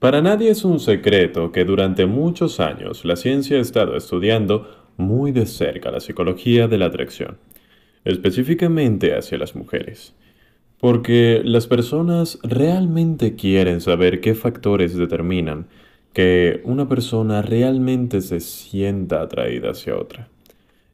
Para nadie es un secreto que durante muchos años la ciencia ha estado estudiando muy de cerca la psicología de la atracción, específicamente hacia las mujeres. Porque las personas realmente quieren saber qué factores determinan que una persona realmente se sienta atraída hacia otra.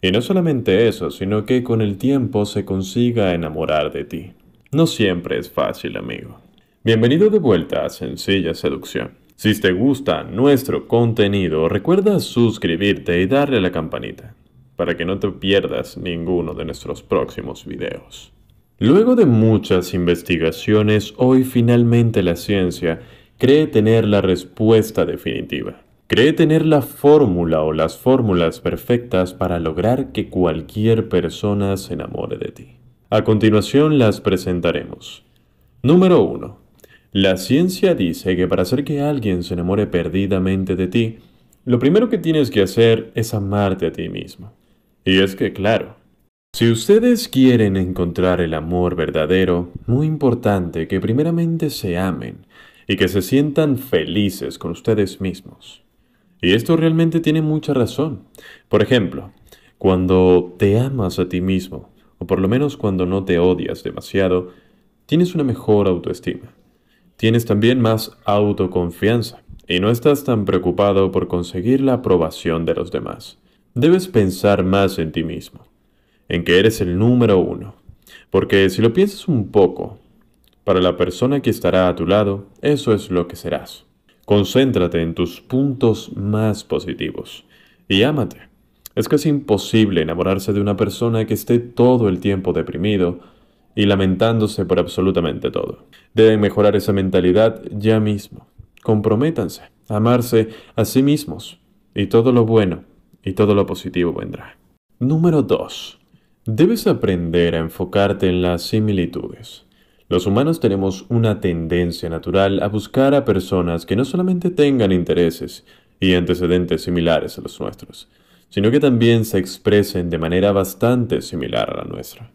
Y no solamente eso, sino que con el tiempo se consiga enamorar de ti. No siempre es fácil, amigo. Bienvenido de vuelta a Sencilla Seducción. Si te gusta nuestro contenido, recuerda suscribirte y darle a la campanita para que no te pierdas ninguno de nuestros próximos videos. Luego de muchas investigaciones, hoy finalmente la ciencia cree tener la respuesta definitiva. Cree tener la fórmula o las fórmulas perfectas para lograr que cualquier persona se enamore de ti. A continuación las presentaremos. Número 1. La ciencia dice que para hacer que alguien se enamore perdidamente de ti, lo primero que tienes que hacer es amarte a ti mismo. Y es que, claro, si ustedes quieren encontrar el amor verdadero, muy importante que primeramente se amen y que se sientan felices con ustedes mismos. Y esto realmente tiene mucha razón. Por ejemplo, cuando te amas a ti mismo, o por lo menos cuando no te odias demasiado, tienes una mejor autoestima tienes también más autoconfianza y no estás tan preocupado por conseguir la aprobación de los demás. Debes pensar más en ti mismo, en que eres el número uno, porque si lo piensas un poco, para la persona que estará a tu lado, eso es lo que serás. Concéntrate en tus puntos más positivos y ámate. Es casi imposible enamorarse de una persona que esté todo el tiempo deprimido y lamentándose por absolutamente todo. Deben mejorar esa mentalidad ya mismo. Comprométanse, amarse a sí mismos y todo lo bueno y todo lo positivo vendrá. Número 2. Debes aprender a enfocarte en las similitudes. Los humanos tenemos una tendencia natural a buscar a personas que no solamente tengan intereses y antecedentes similares a los nuestros, sino que también se expresen de manera bastante similar a la nuestra.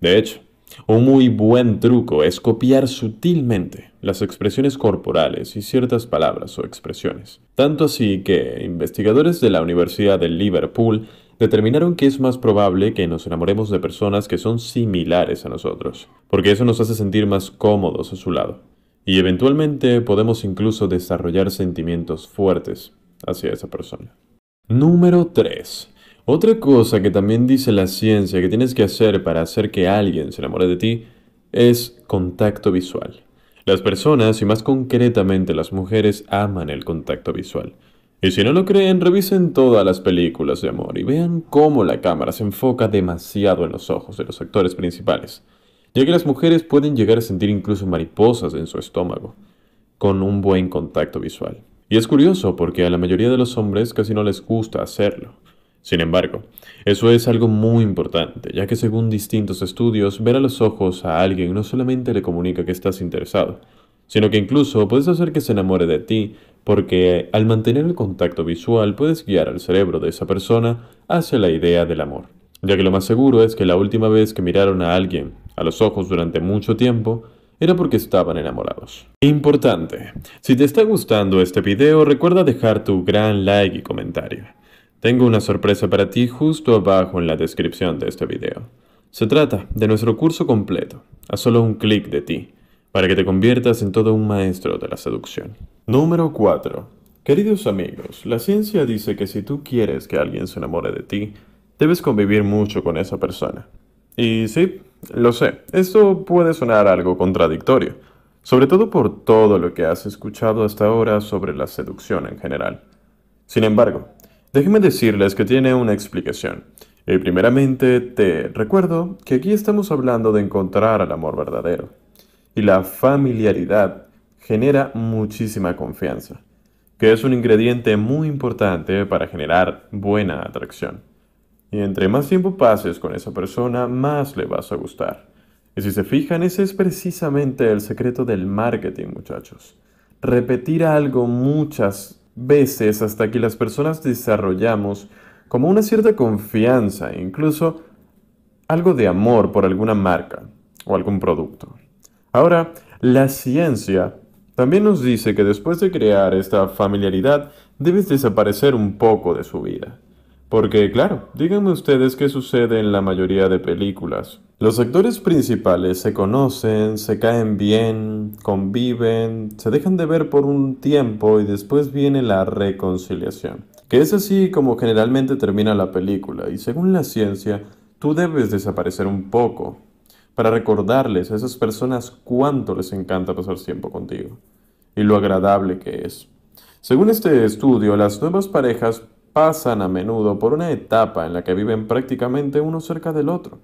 De hecho, un muy buen truco es copiar sutilmente las expresiones corporales y ciertas palabras o expresiones. Tanto así que investigadores de la Universidad de Liverpool determinaron que es más probable que nos enamoremos de personas que son similares a nosotros, porque eso nos hace sentir más cómodos a su lado. Y eventualmente podemos incluso desarrollar sentimientos fuertes hacia esa persona. Número 3. Otra cosa que también dice la ciencia que tienes que hacer para hacer que alguien se enamore de ti es contacto visual. Las personas, y más concretamente las mujeres, aman el contacto visual. Y si no lo creen, revisen todas las películas de amor y vean cómo la cámara se enfoca demasiado en los ojos de los actores principales, ya que las mujeres pueden llegar a sentir incluso mariposas en su estómago, con un buen contacto visual. Y es curioso porque a la mayoría de los hombres casi no les gusta hacerlo. Sin embargo, eso es algo muy importante, ya que según distintos estudios, ver a los ojos a alguien no solamente le comunica que estás interesado, sino que incluso puedes hacer que se enamore de ti, porque al mantener el contacto visual puedes guiar al cerebro de esa persona hacia la idea del amor, ya que lo más seguro es que la última vez que miraron a alguien a los ojos durante mucho tiempo, era porque estaban enamorados. Importante, si te está gustando este video recuerda dejar tu gran like y comentario. Tengo una sorpresa para ti justo abajo en la descripción de este video. Se trata de nuestro curso completo, a solo un clic de ti, para que te conviertas en todo un maestro de la seducción. Número 4. Queridos amigos, la ciencia dice que si tú quieres que alguien se enamore de ti, debes convivir mucho con esa persona. Y sí, lo sé, esto puede sonar algo contradictorio, sobre todo por todo lo que has escuchado hasta ahora sobre la seducción en general. Sin embargo, Déjenme decirles que tiene una explicación. Y primeramente te recuerdo que aquí estamos hablando de encontrar al amor verdadero. Y la familiaridad genera muchísima confianza, que es un ingrediente muy importante para generar buena atracción. Y entre más tiempo pases con esa persona, más le vas a gustar. Y si se fijan, ese es precisamente el secreto del marketing, muchachos. Repetir algo muchas veces hasta que las personas desarrollamos como una cierta confianza incluso algo de amor por alguna marca o algún producto. Ahora, la ciencia también nos dice que después de crear esta familiaridad debes desaparecer un poco de su vida. Porque claro, díganme ustedes qué sucede en la mayoría de películas. Los actores principales se conocen, se caen bien, conviven, se dejan de ver por un tiempo y después viene la reconciliación. Que es así como generalmente termina la película y según la ciencia, tú debes desaparecer un poco para recordarles a esas personas cuánto les encanta pasar tiempo contigo y lo agradable que es. Según este estudio, las nuevas parejas pasan a menudo por una etapa en la que viven prácticamente uno cerca del otro.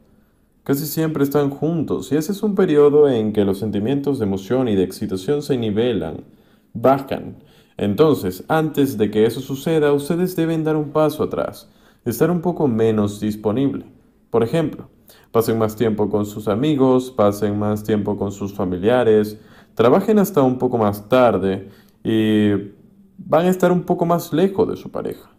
Casi siempre están juntos y ese es un periodo en que los sentimientos de emoción y de excitación se nivelan, bajan. Entonces, antes de que eso suceda, ustedes deben dar un paso atrás, estar un poco menos disponible. Por ejemplo, pasen más tiempo con sus amigos, pasen más tiempo con sus familiares, trabajen hasta un poco más tarde y van a estar un poco más lejos de su pareja.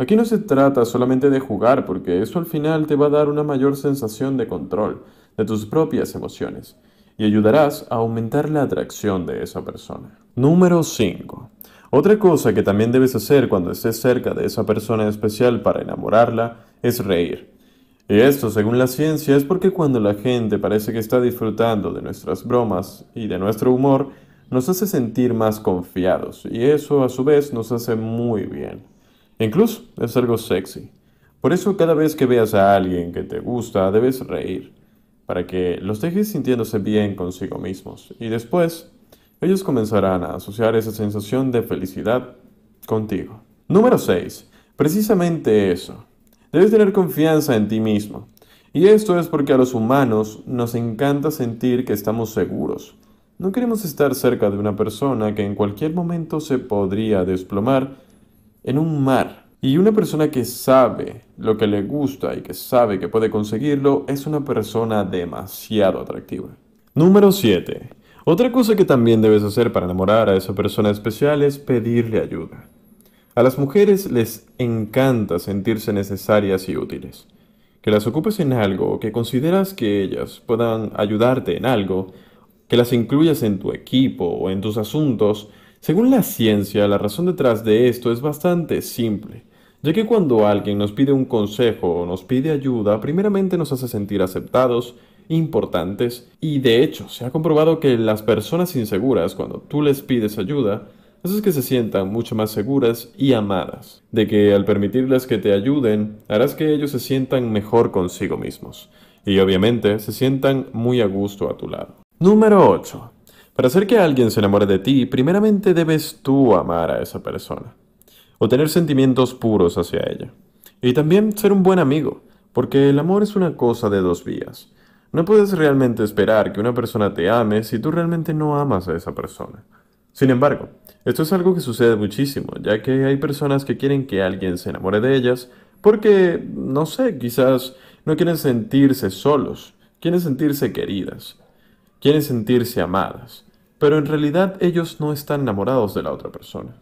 Aquí no se trata solamente de jugar, porque eso al final te va a dar una mayor sensación de control de tus propias emociones y ayudarás a aumentar la atracción de esa persona. Número 5. Otra cosa que también debes hacer cuando estés cerca de esa persona especial para enamorarla es reír. Y esto, según la ciencia, es porque cuando la gente parece que está disfrutando de nuestras bromas y de nuestro humor, nos hace sentir más confiados y eso a su vez nos hace muy bien. Incluso es algo sexy. Por eso cada vez que veas a alguien que te gusta, debes reír, para que los dejes sintiéndose bien consigo mismos. Y después, ellos comenzarán a asociar esa sensación de felicidad contigo. Número 6. Precisamente eso. Debes tener confianza en ti mismo. Y esto es porque a los humanos nos encanta sentir que estamos seguros. No queremos estar cerca de una persona que en cualquier momento se podría desplomar en un mar. Y una persona que sabe lo que le gusta y que sabe que puede conseguirlo es una persona demasiado atractiva. Número 7. Otra cosa que también debes hacer para enamorar a esa persona especial es pedirle ayuda. A las mujeres les encanta sentirse necesarias y útiles. Que las ocupes en algo, que consideras que ellas puedan ayudarte en algo, que las incluyas en tu equipo o en tus asuntos, según la ciencia, la razón detrás de esto es bastante simple, ya que cuando alguien nos pide un consejo o nos pide ayuda, primeramente nos hace sentir aceptados, importantes, y de hecho se ha comprobado que las personas inseguras, cuando tú les pides ayuda, haces que se sientan mucho más seguras y amadas, de que al permitirles que te ayuden, harás que ellos se sientan mejor consigo mismos, y obviamente se sientan muy a gusto a tu lado. Número 8. Para hacer que alguien se enamore de ti, primeramente debes tú amar a esa persona, o tener sentimientos puros hacia ella, y también ser un buen amigo, porque el amor es una cosa de dos vías. No puedes realmente esperar que una persona te ame si tú realmente no amas a esa persona. Sin embargo, esto es algo que sucede muchísimo, ya que hay personas que quieren que alguien se enamore de ellas porque, no sé, quizás no quieren sentirse solos, quieren sentirse queridas, quieren sentirse amadas pero en realidad ellos no están enamorados de la otra persona.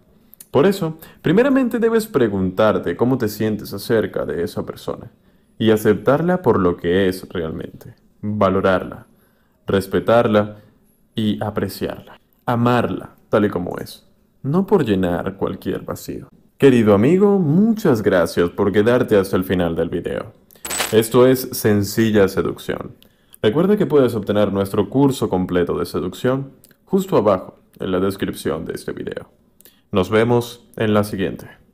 Por eso, primeramente debes preguntarte cómo te sientes acerca de esa persona y aceptarla por lo que es realmente, valorarla, respetarla y apreciarla, amarla tal y como es, no por llenar cualquier vacío. Querido amigo, muchas gracias por quedarte hasta el final del video. Esto es Sencilla Seducción. Recuerda que puedes obtener nuestro curso completo de seducción justo abajo en la descripción de este video. Nos vemos en la siguiente.